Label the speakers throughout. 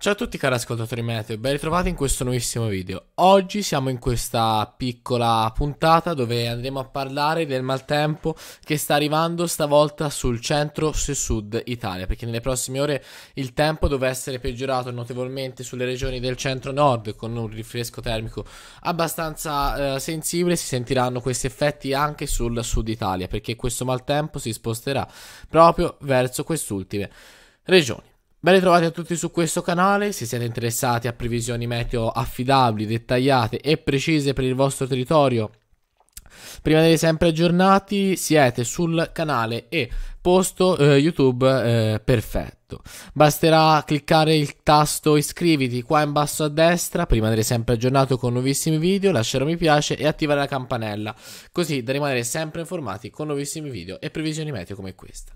Speaker 1: Ciao a tutti cari ascoltatori Meteo, ben ritrovati in questo nuovissimo video. Oggi siamo in questa piccola puntata dove andremo a parlare del maltempo che sta arrivando stavolta sul centro e sud Italia, perché nelle prossime ore il tempo dovrà essere peggiorato notevolmente sulle regioni del centro nord con un rifresco termico abbastanza eh, sensibile, si sentiranno questi effetti anche sul sud Italia, perché questo maltempo si sposterà proprio verso quest'ultime regioni. Ben ritrovati a tutti su questo canale, se siete interessati a previsioni meteo affidabili, dettagliate e precise per il vostro territorio prima di essere sempre aggiornati siete sul canale e posto eh, YouTube eh, perfetto. Basterà cliccare il tasto iscriviti qua in basso a destra per rimanere sempre aggiornato con nuovissimi video, lasciare un mi piace e attivare la campanella, così da rimanere sempre informati con nuovissimi video e previsioni meteo come questa.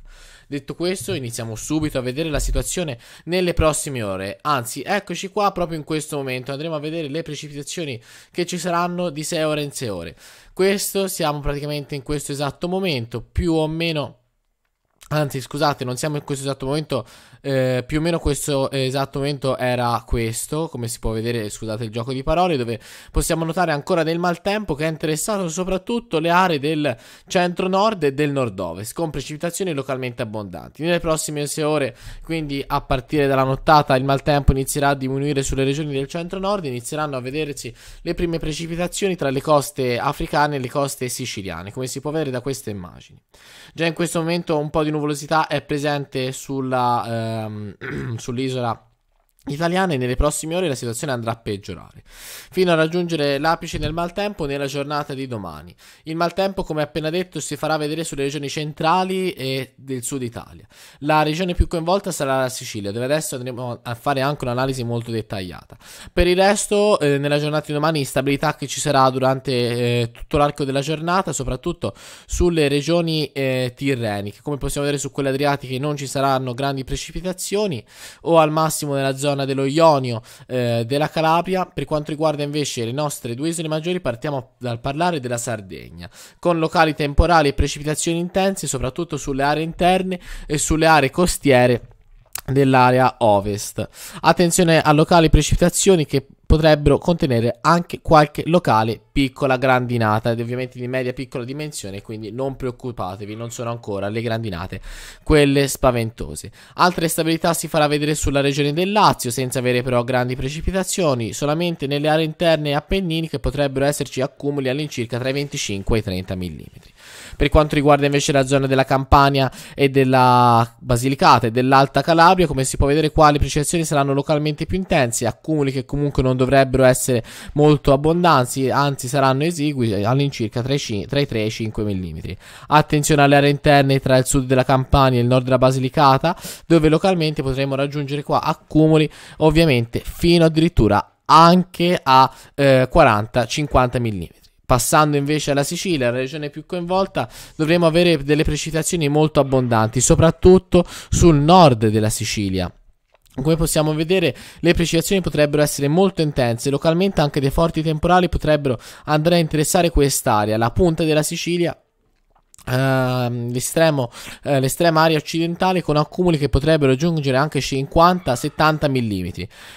Speaker 1: Detto questo, iniziamo subito a vedere la situazione nelle prossime ore. Anzi, eccoci qua proprio in questo momento. Andremo a vedere le precipitazioni che ci saranno di 6 ore in 6 ore. Questo siamo praticamente in questo esatto momento, più o meno Anzi, scusate, non siamo in questo esatto momento. Eh, più o meno questo esatto momento era questo, come si può vedere, scusate il gioco di parole, dove possiamo notare ancora del maltempo che ha interessato soprattutto le aree del centro-nord e del nord-ovest, con precipitazioni localmente abbondanti. Nelle prossime 6 ore, quindi a partire dalla nottata, il maltempo inizierà a diminuire sulle regioni del centro-nord, inizieranno a vedersi le prime precipitazioni tra le coste africane e le coste siciliane, come si può vedere da queste immagini. Già in questo momento un po' di nuvola nuvolosità è presente sulla, ehm, sull'isola italiane nelle prossime ore la situazione andrà a peggiorare, fino a raggiungere l'apice del maltempo nella giornata di domani. Il maltempo, come appena detto, si farà vedere sulle regioni centrali e del sud Italia. La regione più coinvolta sarà la Sicilia, dove adesso andremo a fare anche un'analisi molto dettagliata. Per il resto, eh, nella giornata di domani, instabilità che ci sarà durante eh, tutto l'arco della giornata, soprattutto sulle regioni eh, tirreniche. Come possiamo vedere su quelle adriatiche non ci saranno grandi precipitazioni o al massimo nella zona zona dello Ionio, eh, della Calabria. Per quanto riguarda invece le nostre due isole maggiori, partiamo dal parlare della Sardegna, con locali temporali e precipitazioni intense, soprattutto sulle aree interne e sulle aree costiere dell'area ovest. Attenzione a locali precipitazioni che potrebbero contenere anche qualche locale piccola grandinata, ed ovviamente di media piccola dimensione, quindi non preoccupatevi, non sono ancora le grandinate quelle spaventose. Altre stabilità si farà vedere sulla regione del Lazio, senza avere però grandi precipitazioni, solamente nelle aree interne e appennini che potrebbero esserci accumuli all'incirca tra i 25 e i 30 mm. Per quanto riguarda invece la zona della Campania e della Basilicata e dell'Alta Calabria, come si può vedere qua le precipitazioni saranno localmente più intense, accumuli che comunque non dovrebbero essere molto abbondanti, anzi saranno esigui all'incirca tra i, tra i 3 e i 5 mm. Attenzione alle aree interne tra il sud della Campania e il nord della Basilicata, dove localmente potremo raggiungere qua accumuli ovviamente fino addirittura anche a eh, 40-50 mm. Passando invece alla Sicilia, la regione più coinvolta, dovremo avere delle precipitazioni molto abbondanti, soprattutto sul nord della Sicilia. Come possiamo vedere, le precipitazioni potrebbero essere molto intense, localmente anche dei forti temporali potrebbero andare a interessare quest'area, la punta della Sicilia Ehm, l'estremo, uh, l'estrema area occidentale con accumuli che potrebbero giungere anche 50-70 mm.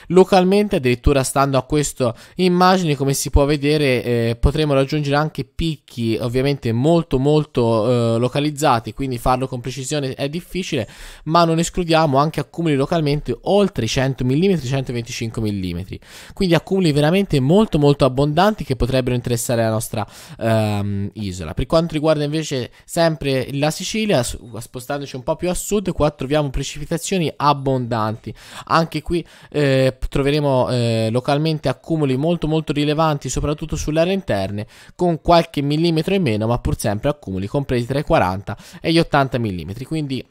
Speaker 1: Localmente, addirittura stando a queste immagini, come si può vedere, eh, potremo raggiungere anche picchi ovviamente molto molto eh, localizzati, quindi farlo con precisione è difficile, ma non escludiamo anche accumuli localmente oltre i 100 mm, 125 mm. Quindi accumuli veramente molto molto abbondanti che potrebbero interessare la nostra ehm, isola. Per quanto riguarda invece Sempre la Sicilia, spostandoci un po' più a sud, qua troviamo precipitazioni abbondanti. Anche qui eh, troveremo eh, localmente accumuli molto molto rilevanti, soprattutto sulle aree interne, con qualche millimetro in meno, ma pur sempre accumuli compresi tra i 40 e gli 80 mm. Quindi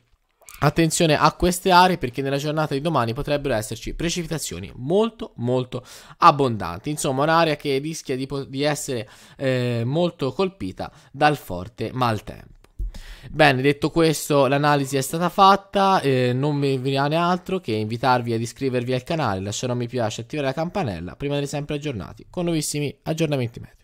Speaker 1: Attenzione a queste aree perché nella giornata di domani potrebbero esserci precipitazioni molto molto abbondanti, insomma un'area che rischia di, di essere eh, molto colpita dal forte maltempo. Bene, detto questo, l'analisi è stata fatta, eh, non mi rimane altro che invitarvi ad iscrivervi al canale, lasciare un mi piace, attivare la campanella, prima di essere sempre aggiornati con nuovissimi aggiornamenti meteo.